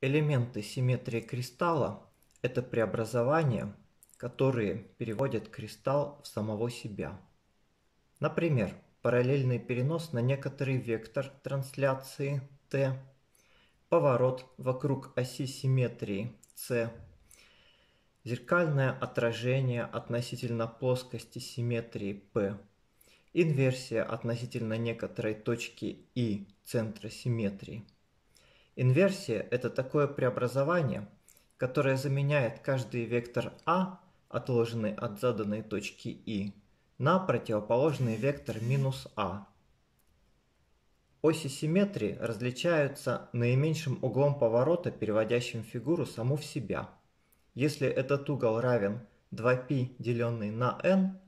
Элементы симметрии кристалла – это преобразования, которые переводят кристалл в самого себя. Например, параллельный перенос на некоторый вектор трансляции t, поворот вокруг оси симметрии c, зеркальное отражение относительно плоскости симметрии p, инверсия относительно некоторой точки и центра симметрии – Инверсия – это такое преобразование, которое заменяет каждый вектор А, отложенный от заданной точки И, на противоположный вектор минус А. Оси симметрии различаются наименьшим углом поворота, переводящим фигуру саму в себя. Если этот угол равен 2π деленный на n,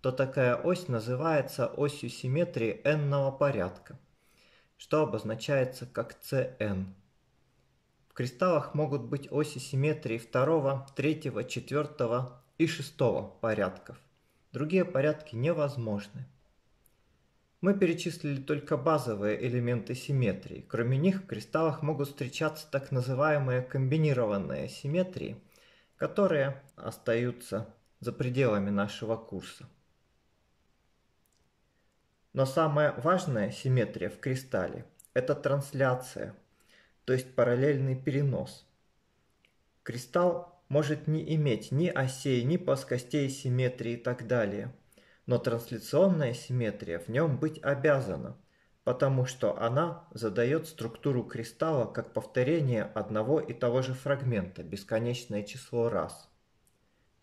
то такая ось называется осью симметрии n-ного порядка что обозначается как CN. В кристаллах могут быть оси симметрии второго, третьего, четвертого и шестого порядков. Другие порядки невозможны. Мы перечислили только базовые элементы симметрии. Кроме них в кристаллах могут встречаться так называемые комбинированные симметрии, которые остаются за пределами нашего курса. Но самая важная симметрия в кристалле – это трансляция, то есть параллельный перенос. Кристалл может не иметь ни осей, ни плоскостей симметрии и так далее, но трансляционная симметрия в нем быть обязана, потому что она задает структуру кристалла как повторение одного и того же фрагмента бесконечное число раз.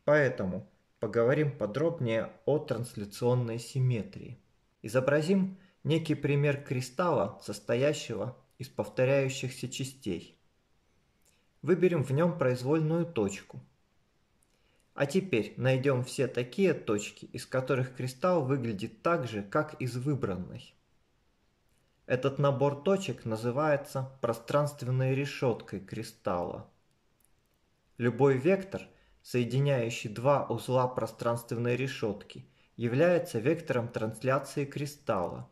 Поэтому поговорим подробнее о трансляционной симметрии. Изобразим некий пример кристалла, состоящего из повторяющихся частей. Выберем в нем произвольную точку. А теперь найдем все такие точки, из которых кристалл выглядит так же, как из выбранной. Этот набор точек называется пространственной решеткой кристалла. Любой вектор, соединяющий два узла пространственной решетки – является вектором трансляции кристалла.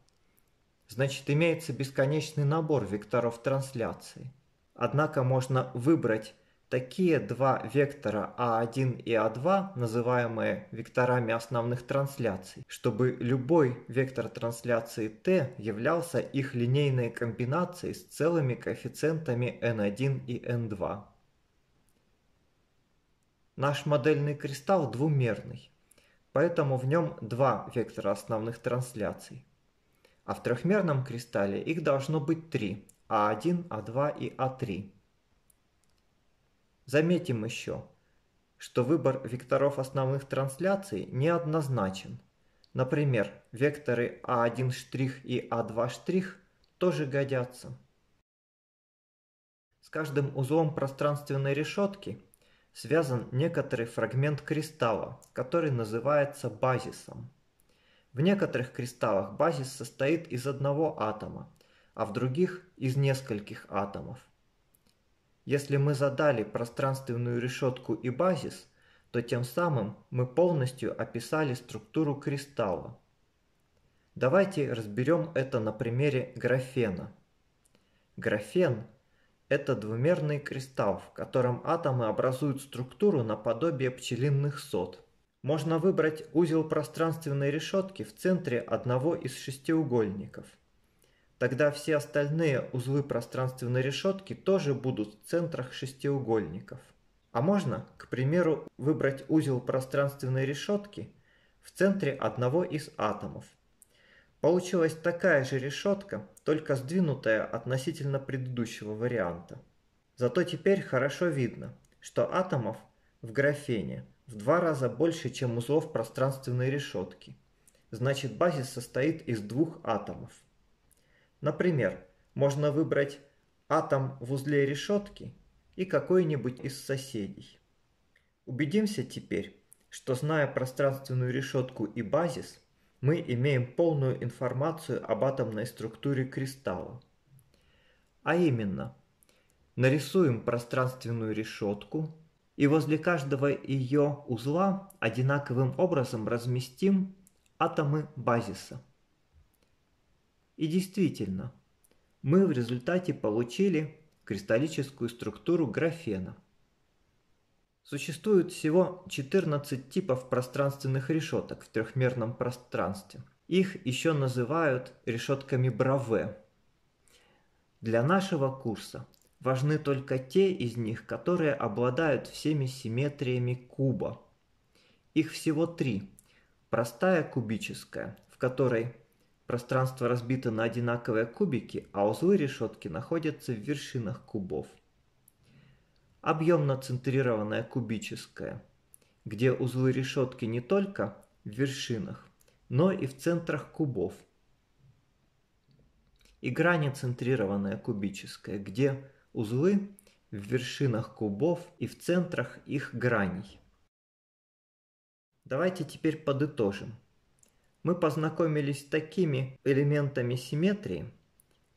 Значит, имеется бесконечный набор векторов трансляции. Однако можно выбрать такие два вектора А1 и А2, называемые векторами основных трансляций, чтобы любой вектор трансляции t являлся их линейной комбинацией с целыми коэффициентами N1 и N2. Наш модельный кристалл двумерный поэтому в нем два вектора основных трансляций. А в трехмерном кристалле их должно быть три – А1, А2 и А3. Заметим еще, что выбор векторов основных трансляций неоднозначен. Например, векторы А1' и А2' тоже годятся. С каждым узлом пространственной решетки – связан некоторый фрагмент кристалла, который называется базисом. В некоторых кристаллах базис состоит из одного атома, а в других из нескольких атомов. Если мы задали пространственную решетку и базис, то тем самым мы полностью описали структуру кристалла. Давайте разберем это на примере графена. Графен – это двумерный кристалл, в котором атомы образуют структуру наподобие пчелиных сот. Можно выбрать узел пространственной решетки в центре одного из шестиугольников. Тогда все остальные узлы пространственной решетки тоже будут в центрах шестиугольников. А можно, к примеру, выбрать узел пространственной решетки в центре одного из атомов – Получилась такая же решетка, только сдвинутая относительно предыдущего варианта. Зато теперь хорошо видно, что атомов в графене в два раза больше, чем узлов пространственной решетки. Значит базис состоит из двух атомов. Например, можно выбрать атом в узле решетки и какой-нибудь из соседей. Убедимся теперь, что зная пространственную решетку и базис – мы имеем полную информацию об атомной структуре кристалла. А именно, нарисуем пространственную решетку и возле каждого ее узла одинаковым образом разместим атомы базиса. И действительно, мы в результате получили кристаллическую структуру графена – Существует всего 14 типов пространственных решеток в трехмерном пространстве. Их еще называют решетками Браве. Для нашего курса важны только те из них, которые обладают всеми симметриями куба. Их всего три. Простая кубическая, в которой пространство разбито на одинаковые кубики, а узлы решетки находятся в вершинах кубов – объемно-центрированная кубическая, где узлы решетки не только в вершинах, но и в центрах кубов. И грани-центрированная кубическая, где узлы в вершинах кубов и в центрах их граней. Давайте теперь подытожим. Мы познакомились с такими элементами симметрии,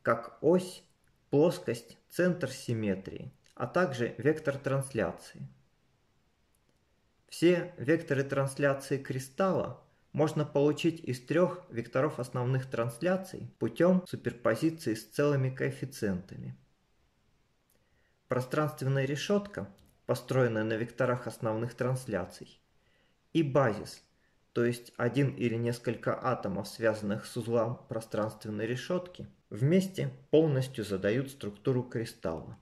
как ось, плоскость, центр симметрии – а также вектор трансляции. Все векторы трансляции кристалла можно получить из трех векторов основных трансляций путем суперпозиции с целыми коэффициентами. Пространственная решетка, построенная на векторах основных трансляций, и базис, то есть один или несколько атомов, связанных с узлом пространственной решетки, вместе полностью задают структуру кристалла.